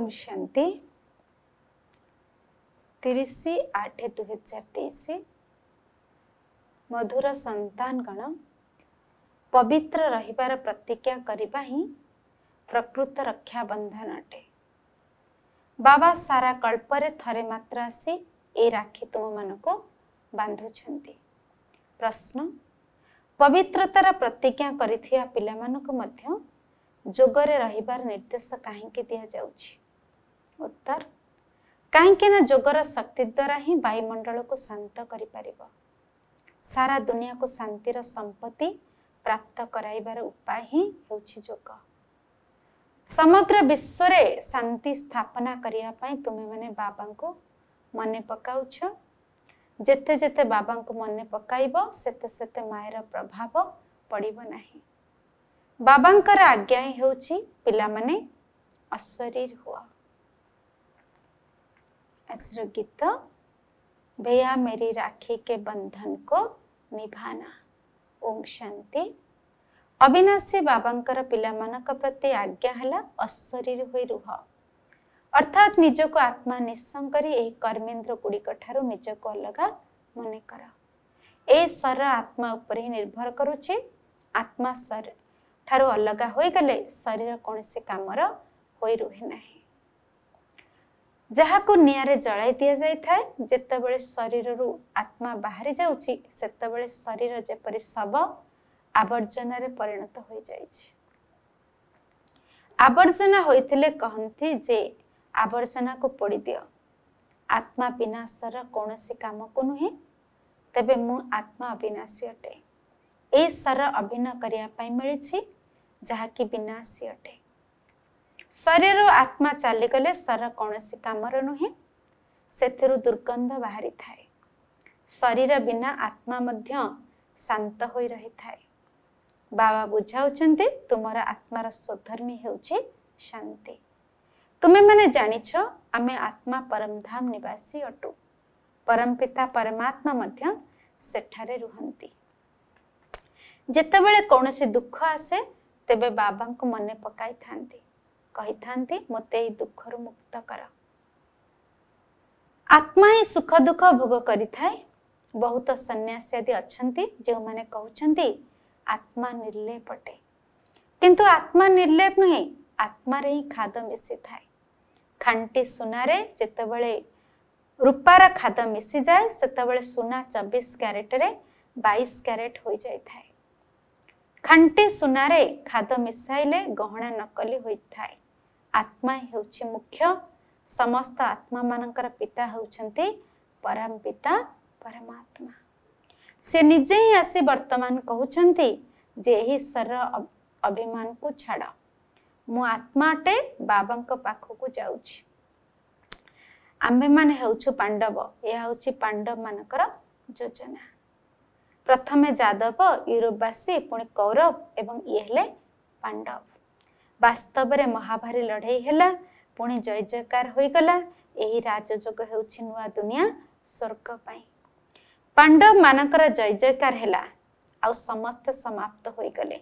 पुंशंति तीस आठ दुहजार तेईस मधुर संतान गण पवित्र रहीबार प्रतिज्ञा करने ही प्रकृत रक्षा बंधन अटे बाबा सारा कल्पर थे मात्र आसी ए राखी तुम मन को बांधुं प्रश्न पवित्रतार प्रतिज्ञा कर पाने को निर्देश कहीं दि जाऊँगी ଉତ୍ତର କାହିଁକି ନା ଯୋଗର ଶକ୍ତି ଦ୍ୱାରା ହିଁ ବାୟୁମଣ୍ଡଳକୁ ଶାନ୍ତ କରିପାରିବ ସାରା ଦୁନିଆକୁ ଶାନ୍ତିର ସମ୍ପତ୍ତି ପ୍ରାପ୍ତ କରାଇବାର ଉପାୟ ହିଁ ହେଉଛି ଯୋଗ ସମଗ୍ର ବିଶ୍ୱରେ ଶାନ୍ତି ସ୍ଥାପନା କରିବା ପାଇଁ ତୁମେମାନେ ବାବାଙ୍କୁ ମନେ ପକାଉଛ ଯେତେ ଯେତେ ବାବାଙ୍କୁ ମନେ ପକାଇବ ସେତେ ସେତେ ମାୟର ପ୍ରଭାବ ପଡ଼ିବ ନାହିଁ ବାବାଙ୍କର ଆଜ୍ଞା ହିଁ ହେଉଛି ପିଲାମାନେ ଅଶରୀର ହୁଅ गीत भैया मेरी राखी के बंधन को निभाना निभान शांति अविनाशी बाबा पति अर्थात हुर्थात् को आत्मा निशंकरी यो कर्मेन्द्र गुडिक को अलग मन मनकर ए सर आत्मा उप निर्भर गरु आत्मा सर ठु गले शरीर कसैस काम रुहे नै ଯାହାକୁ ନିଆଁରେ ଜଳାଇ ଦିଆଯାଇଥାଏ ଯେତେବେଳେ ଶରୀରରୁ ଆତ୍ମା ବାହାରି ଯାଉଛି ସେତେବେଳେ ଶରୀର ଯେପରି ଶବ ଆବର୍ଜନାରେ ପରିଣତ ହୋଇଯାଇଛି ଆବର୍ଜନା ହୋଇଥିଲେ କହନ୍ତି ଯେ ଆବର୍ଜନାକୁ ପୋଡ଼ିଦିଅ ଆତ୍ମା ବିନାଶର କୌଣସି କାମକୁ ନୁହେଁ ତେବେ ମୁଁ ଆତ୍ମା ଅବିନାଶୀ ଅଟେ ଏହି ସ୍ୱର ଅଭିନୟ କରିବା ପାଇଁ ମିଳିଛି ଯାହାକି ବିନାଶୀ ଅଟେ ଶରୀରରୁ ଆତ୍ମା ଚାଲିଗଲେ ଶରୀର କୌଣସି କାମର ନୁହେଁ ସେଥିରୁ ଦୁର୍ଗନ୍ଧ ବାହାରିଥାଏ ଶରୀର ବିନା ଆତ୍ମା ମଧ୍ୟ ଶାନ୍ତ ହୋଇ ରହିଥାଏ ବାବା ବୁଝାଉଛନ୍ତି ତୁମର ଆତ୍ମାର ସ୍ୱଧର୍ମୀ ହେଉଛି ଶାନ୍ତି ତୁମେମାନେ ଜାଣିଛ ଆମେ ଆତ୍ମା ପରମଧାମ ନିବାସୀ ଅଟୁ ପରମପିତା ପରମାତ୍ମା ମଧ୍ୟ ସେଠାରେ ରୁହନ୍ତି ଯେତେବେଳେ କୌଣସି ଦୁଃଖ ଆସେ ତେବେ ବାବାଙ୍କୁ ମନେ ପକାଇଥାନ୍ତି କହିଥାନ୍ତି ମୋତେ ଏଇ ଦୁଃଖରୁ ମୁକ୍ତ କର ଆତ୍ମା ହିଁ ସୁଖ ଦୁଃଖ ଭୋଗ କରିଥାଏ ବହୁତ ସନ୍ନ୍ୟାସୀ ଆଦି ଅଛନ୍ତି ଯେଉଁମାନେ କହୁଛନ୍ତି ଆତ୍ମା ନିର୍ଲେପ ଅଟେ କିନ୍ତୁ ଆତ୍ମା ନିର୍ଲେପ ନୁହେଁ ଆତ୍ମାରେ ହିଁ ଖାଦ ମିଶିଥାଏ ଖାଣ୍ଟି ସୁନାରେ ଯେତେବେଳେ ରୂପାର ଖାଦ ମିଶିଯାଏ ସେତେବେଳେ ସୁନା ଚବିଶ କ୍ୟାରେଟରେ ବାଇଶ କ୍ୟାରେଟ ହୋଇଯାଇଥାଏ ଖାଣ୍ଟି ସୁନାରେ ଖାଦ ମିଶାଇଲେ ଗହଣା ନକଲି ହୋଇଥାଏ आत्मा ହେଉଛି ମୁଖ୍ୟ ସମସ୍ତ ଆତ୍ମାମାନଙ୍କର ପିତା ହେଉଛନ୍ତି ପରମ ପିତା ପରମାତ୍ମା ସେ ନିଜେ ହିଁ ଆସି ବର୍ତ୍ତମାନ କହୁଛନ୍ତି ଯେ ଏହି ଈଶ୍ୱର ଅଭିମାନକୁ ଛାଡ଼ ମୁଁ ଆତ୍ମା ଅଟେ ବାବାଙ୍କ ପାଖକୁ ଯାଉଛି ଆମ୍ଭେମାନେ ହେଉଛୁ ପାଣ୍ଡବ ଏହା ହେଉଛି ପାଣ୍ଡବମାନଙ୍କର ଯୋଜନା ପ୍ରଥମେ ଯାଦବ ୟୁରୋପବାସୀ ପୁଣି କୌରବ ଏବଂ ଇଏ ହେଲେ ପାଣ୍ଡବ ବାସ୍ତବରେ ମହାଭାରୀ ଲଢ଼େଇ ହେଲା ପୁଣି ଜୟ ଜୟକାର ହୋଇଗଲା ଏହି ରାଜଯୋଗ ହେଉଛି ନୂଆ ଦୁନିଆ ସ୍ୱର୍ଗ ପାଇଁ ପାଣ୍ଡବ ମାନଙ୍କର ଜୟ ଜୟକାର ହେଲା ଆଉ ସମସ୍ତେ ସମାପ୍ତ ହୋଇଗଲେ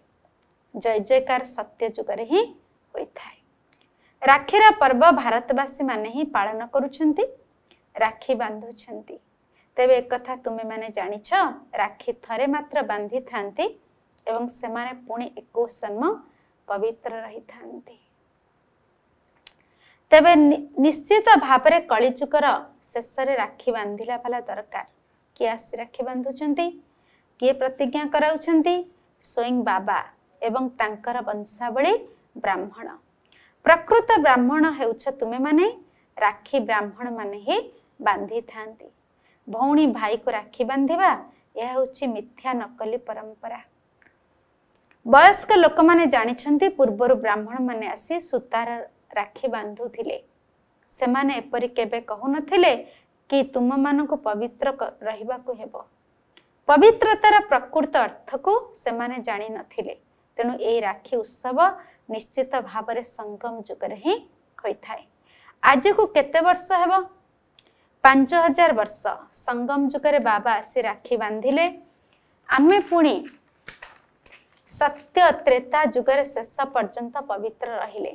ଜୟ ଜୟକାର ସତ୍ୟ ଯୁଗରେ ହିଁ ହୋଇଥାଏ ରାକ୍ଷୀର ପର୍ବ ଭାରତବାସୀମାନେ ହିଁ ପାଳନ କରୁଛନ୍ତି ରାକ୍ଷୀ ବାନ୍ଧୁଛନ୍ତି ତେବେ ଏକଥା ତୁମେମାନେ ଜାଣିଛ ରାକ୍ଷୀ ଥରେ ମାତ୍ର ବାନ୍ଧିଥାନ୍ତି ଏବଂ ସେମାନେ ପୁଣି ଏକୋଇଶ ଜନ୍ମ ପବିତ୍ର ରହିଥାନ୍ତି ତେବେ ନିଶ୍ଚିତ ଭାବରେ କଳିଚୁକର ଶେଷରେ ରାକ୍ଷୀ ବାନ୍ଧିଲା ବାଲା ଦରକାର କିଏ ଆସି ରାକ୍ଷୀ ବାନ୍ଧୁଛନ୍ତି କିଏ ପ୍ରତିଜ୍ଞା କରାଉଛନ୍ତି ସ୍ୱୟଂ ବାବା ଏବଂ ତାଙ୍କର ବଂଶାବଳୀ ବ୍ରାହ୍ମଣ ପ୍ରକୃତ ବ୍ରାହ୍ମଣ ହେଉଛ ତୁମେମାନେ ରାକ୍ଷୀ ବ୍ରାହ୍ମଣ ମାନେ ହିଁ ବାନ୍ଧିଥାନ୍ତି ଭଉଣୀ ଭାଇକୁ ରାକ୍ଷୀ ବାନ୍ଧିବା ଏହା ହେଉଛି ମିଥ୍ୟା ନକଲି ପରମ୍ପରା ବୟସ୍କ ଲୋକମାନେ ଜାଣିଛନ୍ତି ପୂର୍ବରୁ ବ୍ରାହ୍ମଣ ମାନେ ଆସି ସୂତାର ରାକ୍ଷୀ ବାନ୍ଧୁଥିଲେ ସେମାନେ ଏପରି କେବେ କହୁନଥିଲେ କି ତୁମମାନଙ୍କୁ ପବିତ୍ର ରହିବାକୁ ହେବ ପବିତ୍ରତାର ପ୍ରକୃତ ଅର୍ଥକୁ ସେମାନେ ଜାଣିନଥିଲେ ତେଣୁ ଏହି ରାକ୍ଷୀ ଉତ୍ସବ ନିଶ୍ଚିତ ଭାବରେ ସଙ୍ଗମ ଯୁଗରେ ହିଁ ହୋଇଥାଏ ଆଜିକୁ କେତେ ବର୍ଷ ହେବ ପାଞ୍ଚ ହଜାର ବର୍ଷ ସଙ୍ଗମ ଯୁଗରେ ବାବା ଆସି ରାକ୍ଷୀ ବାନ୍ଧିଲେ ଆମେ ପୁଣି ସତ୍ୟ ତ୍ରେତା ଯୁଗରେ ଶେଷ ପର୍ଯ୍ୟନ୍ତ ପବିତ୍ର ରହିଲେ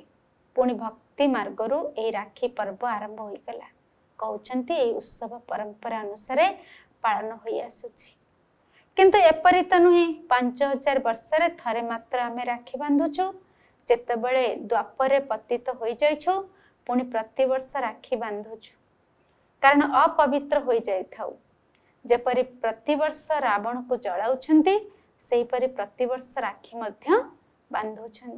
ପୁଣି ଭକ୍ତି ମାର୍ଗରୁ ଏହି ରାକ୍ଷୀ ପର୍ବ ଆରମ୍ଭ ହୋଇଗଲା କହୁଛନ୍ତି ଏହି ଉତ୍ସବ ପରମ୍ପରା ଅନୁସାରେ ପାଳନ ହୋଇଆସୁଛି କିନ୍ତୁ ଏପରି ତ ନୁହେଁ ପାଞ୍ଚ ହଜାର ବର୍ଷରେ ଥରେ ମାତ୍ର ଆମେ ରାକ୍ଷୀ ବାନ୍ଧୁଛୁ ଯେତେବେଳେ ଦ୍ୱାପରେ ପତିତ ହୋଇଯାଇଛୁ ପୁଣି ପ୍ରତିବର୍ଷ ରାକ୍ଷୀ ବାନ୍ଧୁଛୁ କାରଣ ଅପବିତ୍ର ହୋଇଯାଇଥାଉ ଯେପରି ପ୍ରତିବର୍ଷ ରାବଣକୁ ଜଳାଉଛନ୍ତି सेपरी प्रतिवर्ष राखी बांधुं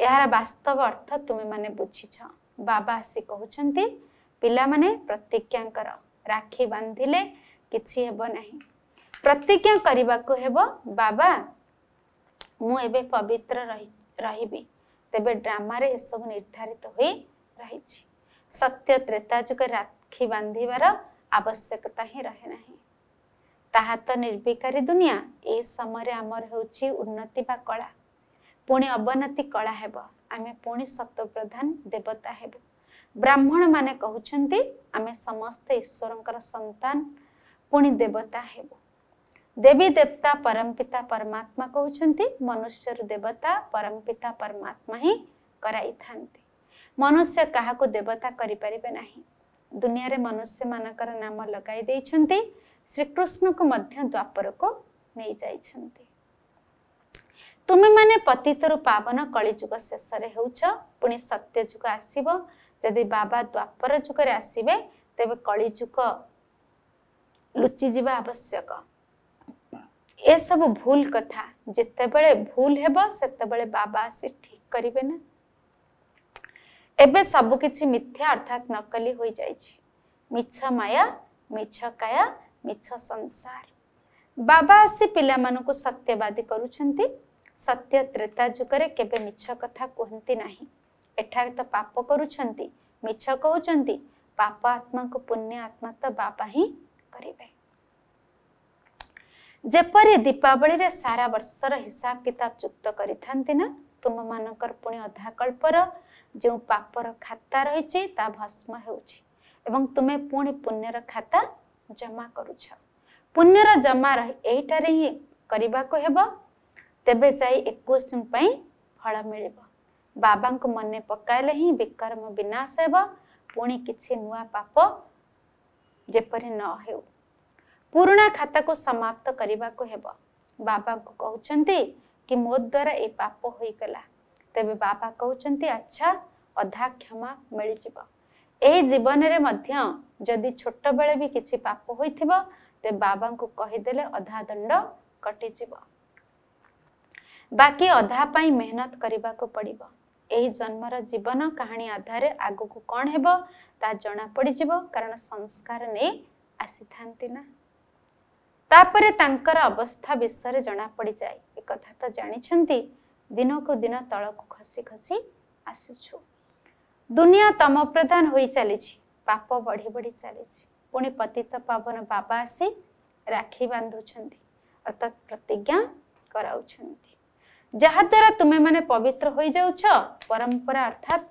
यार बास्तव अर्थ तुम्हें माने बुझी छ बाबा आसी कहते पाने प्रतिज्ञा कर राखी बांधिले किसी हेबना प्रतिज्ञा करने को हे बाबा मुझे पवित्र रही रही तेरे ड्रामे सब निर्धारित हो रही सत्य त्रेता जुगे राखी बांधार आवश्यकता ही रहे नहीं तातो निर् दुनिया ए समय आमर होची उन्नति बा पि अवनति कला आम पत्वप्रधा देवता हेबो ब्राह्मण मुन्मे समस्त ईश्वर संतान पि देवता हेबो देवी देवतामपिता परमा परमात्मा देवतामपितामानुष्य काहाको देवता गरिपारे नै दुनियाँ मनुष्य म नाम लगैदेखि ଶ୍ରୀକୃଷ୍ଣଙ୍କୁ ମଧ୍ୟ ଦ୍ୱାପରକୁ ନେଇଯାଇଛନ୍ତି ତୁମେମାନେ ପତିତରୁ ପାବନ କଳିଯୁଗ ଶେଷରେ ହେଉଛ ପୁଣି ସତ୍ୟଯୁଗ ଆସିବ ଯଦି ବାବା ଦ୍ୱାପର ଯୁଗରେ ଆସିବେ ତେବେ କଳିଯୁଗ ଲୁଚିଯିବା ଆବଶ୍ୟକ ଏସବୁ ଭୁଲ କଥା ଯେତେବେଳେ ଭୁଲ ହେବ ସେତେବେଳେ ବାବା ଆସି ଠିକ କରିବେ ନା ଏବେ ସବୁକିଛି ମିଥ୍ୟା ଅର୍ଥାତ୍ ନକଲି ହୋଇଯାଇଛି ମିଛ ମାୟା ମିଛ କାୟା ମିଛ ସଂସାର ବାବା ଆସି ପିଲାମାନଙ୍କୁ ସତ୍ୟବାଦୀ କରୁଛନ୍ତି ସତ୍ୟ ତ୍ରେତା ଯୁଗରେ କେବେ ମିଛ କଥା କୁହନ୍ତି ନାହିଁ ଏଠାରେ ତ ପାପ କରୁଛନ୍ତି ମିଛ କହୁଛନ୍ତି ପାପ ଆତ୍ମାକୁ ପୁଣ୍ୟ ଆତ୍ମା ତ ବାବା ହିଁ କରିବେ ଯେପରି ଦୀପାବଳିରେ ସାରା ବର୍ଷର ହିସାବ କିତାବ ଯୁକ୍ତ କରିଥାନ୍ତି ନା ତୁମମାନଙ୍କର ପୁଣି ଅଧା କଳ୍ପର ଯେଉଁ ପାପର ଖାତା ରହିଛି ତା ଭସ୍ମ ହେଉଛି ଏବଂ ତୁମେ ପୁଣି ପୁଣ୍ୟର ଖାତା जमा कर पुण्यर जमा यही ही करने तेब एक फल मिल बाबा मन पकाले ही विकर्म विनाश हो पुणी किसी नुआ पाप जपरी न हो पुणा खाता को समाप्त करने को बाबा को कहते कि मो द्वारा ये पाप होगला तेरे बाबा कहते अच्छा अधा क्षमा मिलजा ଏଇ ଜୀବନରେ ମଧ୍ୟ ଯଦି ଛୋଟବେଳେ ବି କିଛି ପାପ ହୋଇଥିବ ତେ ବାବାଙ୍କୁ କହିଦେଲେ ଅଧା ଦଣ୍ଡ କଟିଯିବ ବାକି ଅଧା ପାଇଁ ମେହନତ କରିବାକୁ ପଡ଼ିବ ଏହି ଜନ୍ମର ଜୀବନ କାହାଣୀ ଆଧାରରେ ଆଗକୁ କ'ଣ ହେବ ତାହା ଜଣା ପଡ଼ିଯିବ କାରଣ ସଂସ୍କାର ନେଇ ଆସିଥାନ୍ତି ନା ତାପରେ ତାଙ୍କର ଅବସ୍ଥା ବିଷୟରେ ଜଣାପଡ଼ିଯାଏ ଏକଥା ତ ଜାଣିଛନ୍ତି ଦିନକୁ ଦିନ ତଳକୁ ଖସି ଖସି ଆସୁଛୁ ଦୁନିଆ ତମ ପ୍ରଧାନ ହୋଇ ଚାଲିଛି ପାପ ବଢ଼ି ବଢ଼ି ଚାଲିଛି ପୁଣି ପତିତ ପାବନ ବାବା ଆସି ରାକ୍ଷୀ ବାନ୍ଧୁଛନ୍ତି ଅର୍ଥାତ୍ ପ୍ରତିଜ୍ଞା କରାଉଛନ୍ତି ଯାହାଦ୍ୱାରା ତୁମେମାନେ ପବିତ୍ର ହୋଇଯାଉଛ ପରମ୍ପରା ଅର୍ଥାତ୍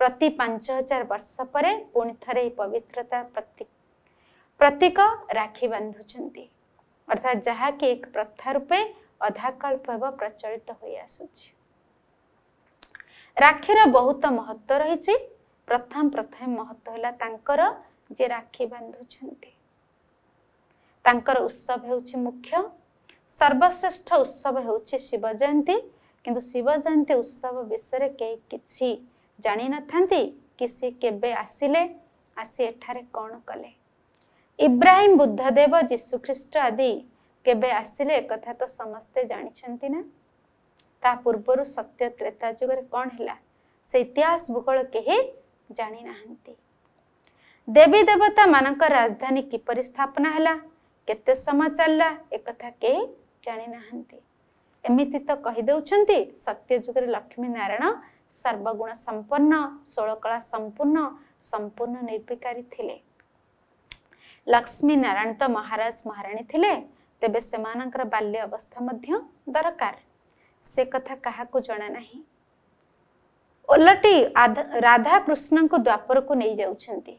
ପ୍ରତି ପାଞ୍ଚ ହଜାର ବର୍ଷ ପରେ ପୁଣି ଥରେ ଏହି ପବିତ୍ରତା ପ୍ରତୀକ ରାକ୍ଷୀ ବାନ୍ଧୁଛନ୍ତି ଅର୍ଥାତ୍ ଯାହାକି ଏକ ପ୍ରଥା ରୂପେ ଅଧାକଳ୍ପ ହେବ ପ୍ରଚଳିତ ହୋଇ ଆସୁଛି ରାକ୍ଷୀର ବହୁତ ମହତ୍ଵ ରହିଛି ପ୍ରଥମ ପ୍ରଥମେ ମହତ୍ଵ ହେଲା ତାଙ୍କର ଯିଏ ରାକ୍ଷୀ ବାନ୍ଧୁଛନ୍ତି ତାଙ୍କର ଉତ୍ସବ ହେଉଛି ମୁଖ୍ୟ ସର୍ବଶ୍ରେଷ୍ଠ ଉତ୍ସବ ହେଉଛି ଶିବ ଜୟନ୍ତୀ କିନ୍ତୁ ଶିବ ଜୟନ୍ତୀ ଉତ୍ସବ ବିଷୟରେ କେହି କିଛି ଜାଣିନଥାନ୍ତି କି ସିଏ କେବେ ଆସିଲେ ଆସି ଏଠାରେ କ'ଣ କଲେ ଇବ୍ରାହିମ ବୁଦ୍ଧଦେବ ଯୀଶୁଖ୍ରୀଷ୍ଟ ଆଦି କେବେ ଆସିଲେ ଏକଥା ତ ସମସ୍ତେ ଜାଣିଛନ୍ତି ନା ତା ପୂର୍ବରୁ ସତ୍ୟ ତ୍ରେତା ଯୁଗରେ କ'ଣ ହେଲା ସେ ଇତିହାସ ଭୂଗୋଳ କେହି ଜାଣିନାହାନ୍ତି ଦେବୀ ଦେବତା ମାନଙ୍କ ରାଜଧାନୀ କିପରି ସ୍ଥାପନା ହେଲା କେତେ ସମୟ ଚାଲିଲା ଏକଥା କେହି ଜାଣିନାହାନ୍ତି ଏମିତି ତ କହିଦେଉଛନ୍ତି ସତ୍ୟ ଯୁଗରେ ଲକ୍ଷ୍ମୀ ନାରାୟଣ ସର୍ବଗୁଣ ସମ୍ପନ୍ନ ଷୋଳକଳା ସମ୍ପୂର୍ଣ୍ଣ ସମ୍ପୂର୍ଣ୍ଣ ନିର୍ବିକାରୀ ଥିଲେ ଲକ୍ଷ୍ମୀ ନାରାୟଣ ତ ମହାରାଜ ମହାରାଣୀ ଥିଲେ ତେବେ ସେମାନଙ୍କର ବାଲ୍ୟ ଅବସ୍ଥା ମଧ୍ୟ ଦରକାର ସେ କଥା କାହାକୁ ଜଣା ନାହିଁ ଓଲଟି ରାଧା କୃଷ୍ଣଙ୍କୁ ଦ୍ୱାପରକୁ ନେଇଯାଉଛନ୍ତି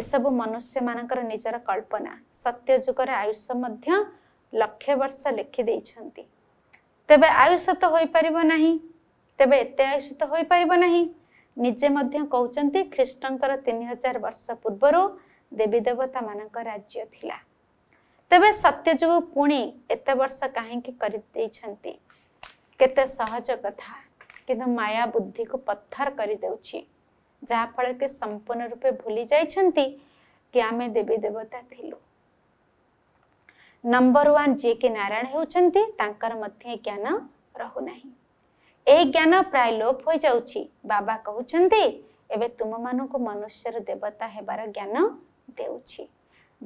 ଏସବୁ ମନୁଷ୍ୟମାନଙ୍କର ନିଜର କଳ୍ପନା ସତ୍ୟଯୁଗରେ ଆୟୁଷ ମଧ୍ୟ ଲକ୍ଷେ ବର୍ଷ ଲେଖିଦେଇଛନ୍ତି ତେବେ ଆୟୁଷ ତ ହୋଇପାରିବ ନାହିଁ ତେବେ ଏତେ ଆୟୁଷ ତ ହୋଇପାରିବ ନାହିଁ ନିଜେ ମଧ୍ୟ କହୁଛନ୍ତି ଖ୍ରୀଷ୍ଟଙ୍କର ତିନି ହଜାର ବର୍ଷ ପୂର୍ବରୁ ଦେବୀ ଦେବତାମାନଙ୍କ ରାଜ୍ୟ ଥିଲା ତେବେ ସତ୍ୟଯୁଗ ପୁଣି ଏତେ ବର୍ଷ କାହିଁକି କରିଦେଇଛନ୍ତି କେତେ ସହଜ କଥା କିନ୍ତୁ ମାୟା ବୁଦ୍ଧିକୁ ପଥର କରିଦେଉଛି ଯାହାଫଳରେ କି ସମ୍ପୂର୍ଣ୍ଣ ରୂପେ ଭୁଲି ଯାଇଛନ୍ତି କି ଆମେ ଦେବୀ ଦେବତା ଥିଲୁ ନମ୍ବର ୱାନ୍ ଯିଏକି ନାରାୟଣ ହେଉଛନ୍ତି ତାଙ୍କର ମଧ୍ୟ ଜ୍ଞାନ ରହୁନାହିଁ ଏହି ଜ୍ଞାନ ପ୍ରାୟ ଲୋପ ହୋଇଯାଉଛି ବାବା କହୁଛନ୍ତି ଏବେ ତୁମମାନଙ୍କୁ ମନୁଷ୍ୟର ଦେବତା ହେବାର ଜ୍ଞାନ ଦେଉଛି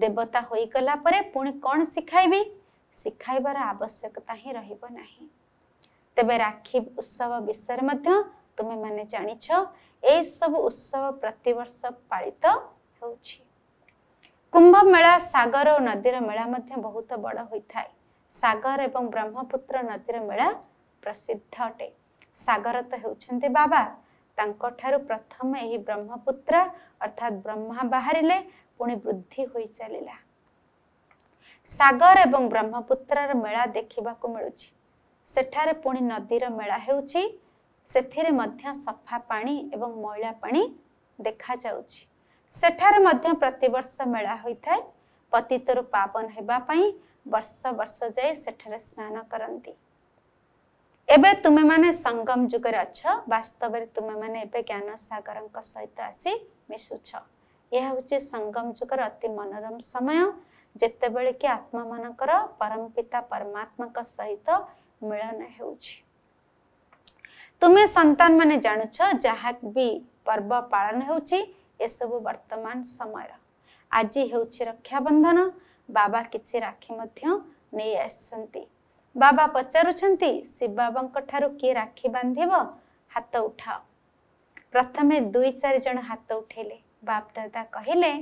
ଦେବତା ହୋଇଗଲା ପରେ ପୁଣି କ'ଣ ଶିଖାଇବି ଶିଖାଇବାର ଆବଶ୍ୟକତା ହିଁ ରହିବ ନାହିଁ ତେବେ ରାକ୍ଷୀ ଉତ୍ସବ ବିଷୟରେ ମଧ୍ୟ ତୁମେମାନେ ଜାଣିଛ ଏହିସବୁ ଉତ୍ସବ ପ୍ରତିବର୍ଷ ପାଳିତ ହେଉଛି କୁମ୍ଭ ମେଳା ସାଗର ଓ ନଦୀର ମେଳା ମଧ୍ୟ ବହୁତ ବଡ଼ ହୋଇଥାଏ ସାଗର ଏବଂ ବ୍ରହ୍ମପୁତ୍ର ନଦୀର ମେଳା ପ୍ରସିଦ୍ଧ ଅଟେ ସାଗର ତ ହେଉଛନ୍ତି ବାବା ତାଙ୍କ ଠାରୁ ପ୍ରଥମେ ଏହି ବ୍ରହ୍ମପୁତ୍ର ଅର୍ଥାତ୍ ବ୍ରହ୍ମା ବାହାରିଲେ ପୁଣି ବୃଦ୍ଧି ହୋଇ ଚାଲିଲା ସାଗର ଏବଂ ବ୍ରହ୍ମପୁତ୍ରର ମେଳା ଦେଖିବାକୁ ମିଳୁଛି ସେଠାରେ ପୁଣି ନଦୀର ମେଳା ହେଉଛି ସେଥିରେ ମଧ୍ୟ ସଫା ପାଣି ଏବଂ ମଇଳା ପାଣି ଦେଖାଯାଉଛି ସେଠାରେ ମଧ୍ୟ ପ୍ରତିବର୍ଷ ମେଳା ହୋଇଥାଏ ପତିତରୁ ପାବନ ହେବା ପାଇଁ ବର୍ଷ ବର୍ଷ ଯାଇ ସେଠାରେ ସ୍ନାନ କରନ୍ତି ଏବେ ତୁମେମାନେ ସଙ୍ଗମ ଯୁଗରେ ଅଛ ବାସ୍ତବରେ ତୁମେମାନେ ଏବେ ଜ୍ଞାନସାଗରଙ୍କ ସହିତ ଆସି ମିଶୁଛ ଏହା ହେଉଛି ସଙ୍ଗମ ଯୁଗର ଅତି ମନୋରମ ସମୟ ଯେତେବେଳେ କି ଆତ୍ମାମାନଙ୍କର ପରମ ପିତା ପରମାତ୍ମାଙ୍କ ସହିତ ମିଳନ ହେଉଛି ତୁମେ ସନ୍ତାନ ମାନେ ଜାଣୁଛ ଯାହା ବି ପର୍ବ ପାଳନ ହେଉଛି ଏସବୁ ବର୍ତ୍ତମାନ ସମୟର ଆଜି ହେଉଛି ରକ୍ଷାବନ୍ଧନ ବାବା କିଛି ରାକ୍ଷୀ ମଧ୍ୟ ନେଇ ଆସିଛନ୍ତି ବାବା ପଚାରୁଛନ୍ତି ଶିବ ବାବାଙ୍କ ଠାରୁ କିଏ ରାକ୍ଷୀ ବାନ୍ଧିବ ହାତ ଉଠାଅ ପ୍ରଥମେ ଦୁଇ ଚାରି ଜଣ ହାତ ଉଠେଇଲେ ବାପ ଦାଦା କହିଲେ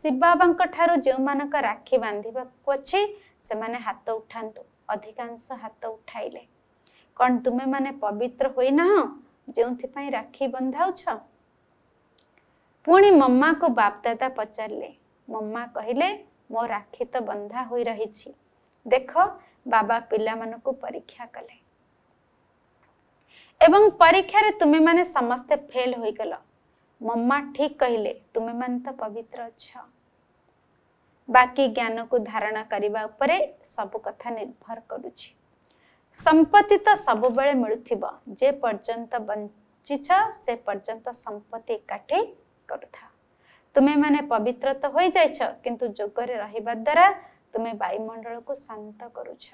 ଶିବ ବାବାଙ୍କ ଠାରୁ ଯେଉଁମାନଙ୍କ ରାକ୍ଷୀ ବାନ୍ଧିବାକୁ ଅଛି ସେମାନେ ହାତ ଉଠାନ୍ତୁ ଅଧିକାଂଶ ହାତ ଉଠାଇଲେ କଣ ତୁମେମାନେ ପବିତ୍ର ହୋଇନାହ ଯେଉଁଥିପାଇଁ ରାକ୍ଷୀ ବନ୍ଧାଉଛ ପୁଣି ମମାକୁ ବାପଦାଦା ପଚାରିଲେ ମମା କହିଲେ ମୋ ରାକ୍ଷୀ ତ ବନ୍ଧା ହୋଇ ରହିଛି ଦେଖ ବାବା ପିଲାମାନଙ୍କୁ ପରୀକ୍ଷା କଲେ ଏବଂ ପରୀକ୍ଷାରେ ତୁମେମାନେ ସମସ୍ତେ ଫେଲ୍ ହୋଇଗଲ ମମା ଠିକ କହିଲେ ତୁମେମାନେ ତ ପବିତ୍ର ଅଛ ବାକି ଜ୍ଞାନକୁ ଧାରଣା କରିବା ଉପରେ ସବୁ କଥା ନିର୍ଭର କରୁଛି ସମ୍ପତ୍ତି ତ ସବୁବେଳେ ମିଳୁଥିବ ଯେ ପର୍ଯ୍ୟନ୍ତ ବଞ୍ଚିଛ ସେ ପର୍ଯ୍ୟନ୍ତ ସମ୍ପତ୍ତି ଏକାଠି କରୁଥାଅ ତୁମେମାନେ ପବିତ୍ର ତ ହୋଇଯାଇଛ କିନ୍ତୁ ଯୋଗରେ ରହିବା ଦ୍ୱାରା ତୁମେ ବାୟୁମଣ୍ଡଳକୁ ଶାନ୍ତ କରୁଛ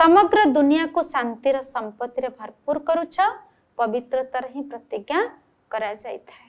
ସମଗ୍ର ଦୁନିଆକୁ ଶାନ୍ତିର ସମ୍ପତ୍ତିରେ ଭରପୁର କରୁଛ ପବିତ୍ରତାର ହିଁ ପ୍ରତିଜ୍ଞା କରାଯାଇଥାଏ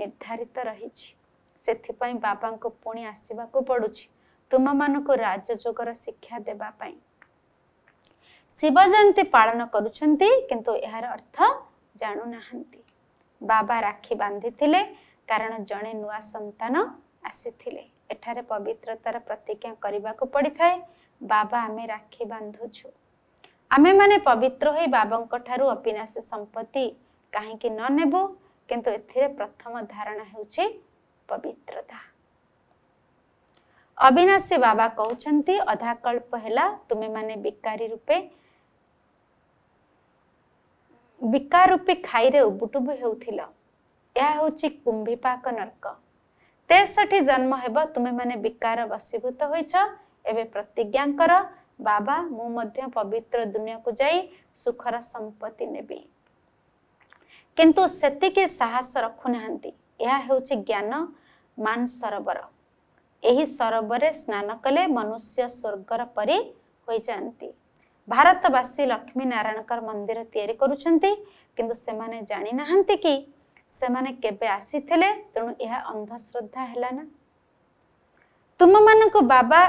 ନିର୍ଦ୍ଧାରିତ ରହିଛି ସେଥିପାଇଁ ବାବାଙ୍କୁ ପୁଣି ଆସିବାକୁ ପଡ଼ୁଛି ତୁମମାନଙ୍କୁ ରାଜଯୋଗର ଶିକ୍ଷା ଦେବା ପାଇଁ ଶିବ ଜୟନ୍ତୀ ପାଳନ କରୁଛନ୍ତି କିନ୍ତୁ ଏହାର ଅର୍ଥ ଜାଣୁନାହାନ୍ତି ବାବା ରାକ୍ଷୀ ବାନ୍ଧିଥିଲେ କାରଣ ଜଣେ ନୂଆ ସନ୍ତାନ ଆସିଥିଲେ ଏଠାରେ ପବିତ୍ରତାର ପ୍ରତିଜ୍ଞା କରିବାକୁ ପଡ଼ିଥାଏ ବାବା ଆମେ ରାକ୍ଷୀ ବାନ୍ଧୁଛୁ ଆମେମାନେ ପବିତ୍ର ହୋଇ ବାବାଙ୍କ ଠାରୁ ଅବିନାଶ ସମ୍ପତ୍ତି କାହିଁକି ନ ନେବୁ किंतु प्रथम धारणा हूँ पवित्रता अविनाशी बाबा कहते अधाकल्प है तुम्हें माने बिकारी रूपे बिकार रूपी खाई उबुटुब हो कुंभीपाक नर्क तेसठी जन्म हेब तुम्हें माने बिकार वशीभूत हो प्रतिज्ञा कर बाबा मु पवित्र दुनिया को जाई सुखर संपत्ति नेबी କିନ୍ତୁ ସେତିକି ସାହସ ରଖୁନାହାନ୍ତି ଏହା ହେଉଛି ଜ୍ଞାନ ମାନ ସରୋବର ଏହି ସରୋବରରେ ସ୍ନାନ କଲେ ମନୁଷ୍ୟ ସ୍ୱର୍ଗର ପରି ହୋଇଯାଆନ୍ତି ଭାରତବାସୀ ଲକ୍ଷ୍ମୀ ନାରାୟଣଙ୍କର ମନ୍ଦିର ତିଆରି କରୁଛନ୍ତି କିନ୍ତୁ ସେମାନେ ଜାଣିନାହାନ୍ତି କି ସେମାନେ କେବେ ଆସିଥିଲେ ତେଣୁ ଏହା ଅନ୍ଧଶ୍ରଦ୍ଧା ହେଲା ନା ତୁମମାନଙ୍କୁ ବାବା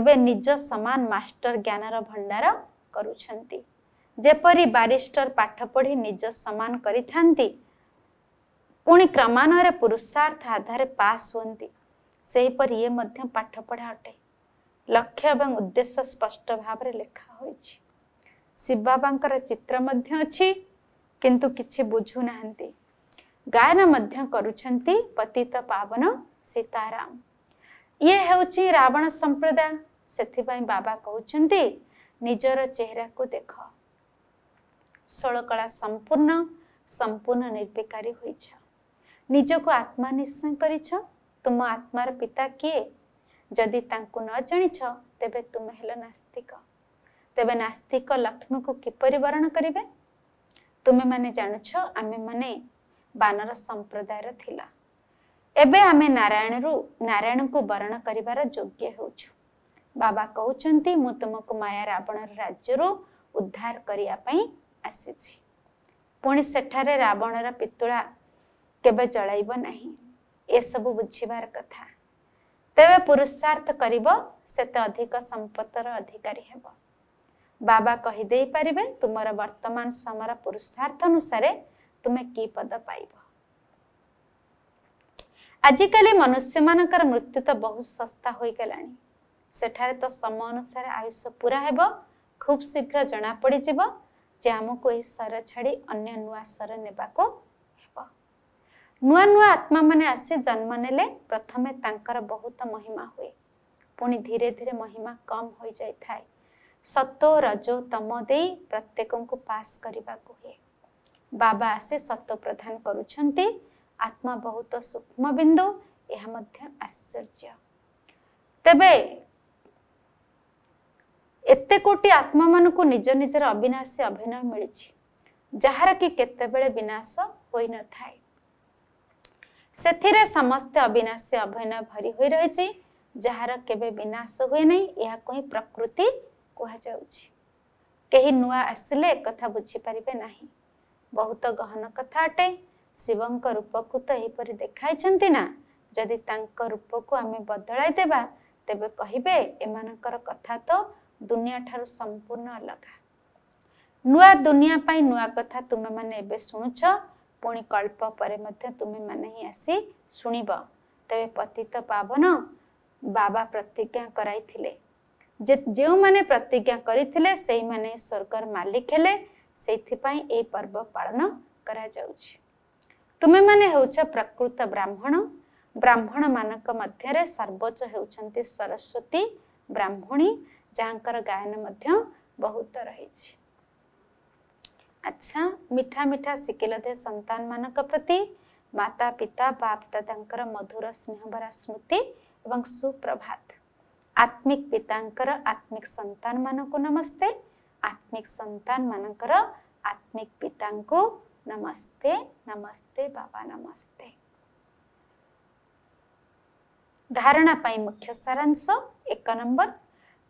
ଏବେ ନିଜ ସମାନ ମାଷ୍ଟର ଜ୍ଞାନର ଭଣ୍ଡାର କରୁଛନ୍ତି ଯେପରି ବାରିଷ୍ଟର ପାଠ ପଢ଼ି ନିଜ ସମାନ କରିଥାନ୍ତି ପୁଣି କ୍ରମାନ୍ୱୟରେ ପୁରୁଷାର୍ଥ ଆଧାରରେ ପାସ୍ ହୁଅନ୍ତି ସେହିପରି ଇଏ ମଧ୍ୟ ପାଠ ପଢ଼ା ଅଟେ ଲକ୍ଷ୍ୟ ଏବଂ ଉଦ୍ଦେଶ୍ୟ ସ୍ପଷ୍ଟ ଭାବରେ ଲେଖା ହୋଇଛି ଶିବବାବାଙ୍କର ଚିତ୍ର ମଧ୍ୟ ଅଛି କିନ୍ତୁ କିଛି ବୁଝୁନାହାନ୍ତି ଗାୟନ ମଧ୍ୟ କରୁଛନ୍ତି ପତିତ ପାବନ ସୀତାରାମ ଇଏ ହେଉଛି ରାବଣ ସମ୍ପ୍ରଦାୟ ସେଥିପାଇଁ ବାବା କହୁଛନ୍ତି ନିଜର ଚେହେରାକୁ ଦେଖ ସଳକଳା ସମ୍ପୂର୍ଣ୍ଣ ସମ୍ପୂର୍ଣ୍ଣ ନିର୍ବେକାରୀ ହୋଇଛ ନିଜକୁ ଆତ୍ମା ନିଶ୍ଚୟ କରିଛ ତୁମ ଆତ୍ମାର ପିତା କିଏ ଯଦି ତାଙ୍କୁ ନ ଜାଣିଛ ତେବେ ତୁମେ ହେଲ ନାସ୍ତିକ ତେବେ ନାସ୍ତିକ ଲକ୍ଷ୍ମୀକୁ କିପରି ବରଣ କରିବେ ତୁମେମାନେ ଜାଣୁଛ ଆମେମାନେ ବାନର ସମ୍ପ୍ରଦାୟର ଥିଲା ଏବେ ଆମେ ନାରାୟଣରୁ ନାରାୟଣଙ୍କୁ ବରଣ କରିବାର ଯୋଗ୍ୟ ହେଉଛୁ ବାବା କହୁଛନ୍ତି ମୁଁ ତୁମକୁ ମାୟା ରାବଣର ରାଜ୍ୟରୁ ଉଦ୍ଧାର କରିବା ପାଇଁ ଆସିଛି ପୁଣି ସେଠାରେ ରାବଣର ପିତୁଳା କେବେ ଜଳାଇବ ନାହିଁ ଏସବୁ ବୁଝିବାର କଥା ତେବେ ପୁରୁଷାର୍ଥ କରିବ ସେତେ ଅଧିକ ସମ୍ପତ୍ତର ଅଧିକାରୀ ହେବ ବାବା କହିଦେଇ ପାରିବେ ତୁମର ବର୍ତ୍ତମାନ ସମୟର ପୁରୁଷାର୍ଥ ଅନୁସାରେ ତୁମେ କି ପଦ ପାଇବ ଆଜିକାଲି ମନୁଷ୍ୟମାନଙ୍କର ମୃତ୍ୟୁ ତ ବହୁତ ଶସ୍ତା ହୋଇଗଲାଣି ସେଠାରେ ତ ସମୟ ଅନୁସାରେ ଆୟୁଷ ପୁରା ହେବ ଖୁବ୍ ଶୀଘ୍ର ଜଣାପଡ଼ିଯିବ जे आमको ये सर छाड़ अन्न नुआ सर ने नुआ नुआ आत्मा मैंने आसे जन्म ने प्रथम तर बहुत महिमा हुए पुनि धीरे धीरे महिमा कम हो जाए सत रज तम दे प्रत्येक को पास करने को हुए बाबा आसे सत प्रधान कर आत्मा बहुत सूक्ष्म बिंदु यह आश्चर्य तेरे ଏତେ କୋଟି ଆତ୍ମା ମାନଙ୍କୁ ନିଜ ନିଜର ଅବିନାଶୀ ଅଭିନୟ ମିଳିଛି ଯାହାର କି କେତେବେଳେ ବିନାଶ ହୋଇନଥାଏ ସେଥିରେ ସମସ୍ତେ ଅବିନାଶୀ ଅଭିନୟ ଭରି ହୋଇ ରହିଛି ଯାହାର କେବେ ବିନାଶ ହୁଏ ନାହିଁ ଏହାକୁ ହିଁ ପ୍ରକୃତି କୁହାଯାଉଛି କେହି ନୂଆ ଆସିଲେ ଏକଥା ବୁଝିପାରିବେ ନାହିଁ ବହୁତ ଗହନ କଥା ଅଟେ ଶିବଙ୍କ ରୂପକୁ ତ ଏହିପରି ଦେଖାଇଛନ୍ତି ନା ଯଦି ତାଙ୍କ ରୂପକୁ ଆମେ ବଦଳାଇ ଦେବା ତେବେ କହିବେ ଏମାନଙ୍କର କଥା ତ ଦୁନିଆ ଠାରୁ ସମ୍ପୂର୍ଣ୍ଣ ଅଲଗା ନୂଆ ଦୁନିଆ ପାଇଁ ନୂଆ କଥା ତୁମେମାନେ ଏବେ ଶୁଣୁଛ ପୁଣି କଳ୍ପ ପରେ ମଧ୍ୟ ତୁମେମାନେ ହିଁ ଆସି ଶୁଣିବ ତେବେ ପତିତ ପାବନ ବାବା ପ୍ରତିଜ୍ଞା କରାଇଥିଲେ ଯେ ଯେଉଁମାନେ ପ୍ରତିଜ୍ଞା କରିଥିଲେ ସେଇମାନେ ସ୍ୱର୍ଗର ମାଲିକ ହେଲେ ସେଇଥିପାଇଁ ଏହି ପର୍ବ ପାଳନ କରାଯାଉଛି ତୁମେମାନେ ହେଉଛ ପ୍ରକୃତ ବ୍ରାହ୍ମଣ ବ୍ରାହ୍ମଣମାନଙ୍କ ମଧ୍ୟରେ ସର୍ବୋଚ୍ଚ ହେଉଛନ୍ତି ସରସ୍ୱତୀ ବ୍ରାହ୍ମଣୀ ଯାହାଙ୍କର ଗାୟନ ମଧ୍ୟ ବହୁତ ରହିଛି ଆଚ୍ଛା ମିଠା ମିଠା ଶିଖିଲଧେ ସନ୍ତାନମାନଙ୍କ ପ୍ରତି ମାତା ପିତା ବାପ ଦାଦାଙ୍କର ମଧୁର ସ୍ନେହଭରା ସ୍ମୃତି ଏବଂ ସୁପ୍ରଭାତ ଆତ୍ମିକ ପିତାଙ୍କର ଆତ୍ମିକ ସନ୍ତାନମାନଙ୍କୁ ନମସ୍ତେ ଆତ୍ମିକ ସନ୍ତାନମାନଙ୍କର ଆତ୍ମିକ ପିତାଙ୍କୁ ନମସ୍ତେ ନମସ୍ତେ ବାବା ନମସ୍ତେ ଧାରଣା ପାଇଁ ମୁଖ୍ୟ ସାରାଂଶ ଏକ ନମ୍ବର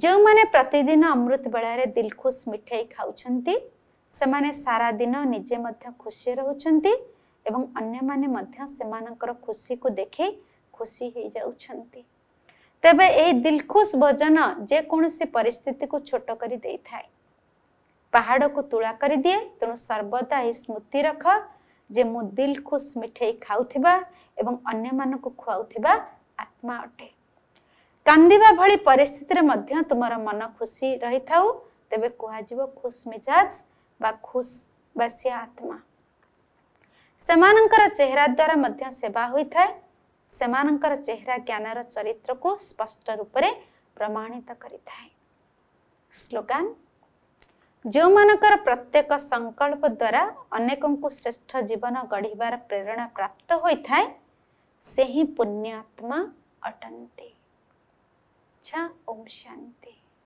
ଯେଉଁମାନେ ପ୍ରତିଦିନ ଅମୃତ ବେଳାରେ ଦିଲଖୁସ୍ ମିଠେଇ ଖାଉଛନ୍ତି ସେମାନେ ସାରା ଦିନ ନିଜେ ମଧ୍ୟ ଖୁସି ରହୁଛନ୍ତି ଏବଂ ଅନ୍ୟମାନେ ମଧ୍ୟ ସେମାନଙ୍କର ଖୁସିକୁ ଦେଖି ଖୁସି ହେଇଯାଉଛନ୍ତି ତେବେ ଏହି ଦିଲଖୁସ୍ ଭୋଜନ ଯେକୌଣସି ପରିସ୍ଥିତିକୁ ଛୋଟ କରି ଦେଇଥାଏ ପାହାଡ଼କୁ ତୁଳା କରିଦିଏ ତେଣୁ ସର୍ବଦା ଏହି ସ୍ମୃତି ରଖ ଯେ ମୁଁ ଦିଲଖୁସ୍ ମିଠେଇ ଖାଉଥିବା ଏବଂ ଅନ୍ୟମାନଙ୍କୁ ଖୁଆଉଥିବା ଆତ୍ମା ଅଟେ କାନ୍ଦିବା ଭଳି ପରିସ୍ଥିତିରେ ମଧ୍ୟ ତୁମର ମନ ଖୁସି ରହିଥାଉ ତେବେ କୁହାଯିବ ଖୁସ୍ ମିଜାଜ ବା ଖୁସ୍ ବାସିଆ ଆତ୍ମା ସେମାନଙ୍କର ଚେହେରା ଦ୍ୱାରା ମଧ୍ୟ ସେବା ହୋଇଥାଏ ସେମାନଙ୍କର ଚେହେରା ଜ୍ଞାନର ଚରିତ୍ରକୁ ସ୍ପଷ୍ଟ ରୂପରେ ପ୍ରମାଣିତ କରିଥାଏ ସ୍ଲୋଗାନ ଯେଉଁମାନଙ୍କର ପ୍ରତ୍ୟେକ ସଂକଳ୍ପ ଦ୍ୱାରା ଅନେକଙ୍କୁ ଶ୍ରେଷ୍ଠ ଜୀବନ ଗଢ଼ିବାର ପ୍ରେରଣା ପ୍ରାପ୍ତ ହୋଇଥାଏ ସେହି ପୁଣ୍ୟ ଆତ୍ମା ଅଟନ୍ତି अच्छा ओम शांति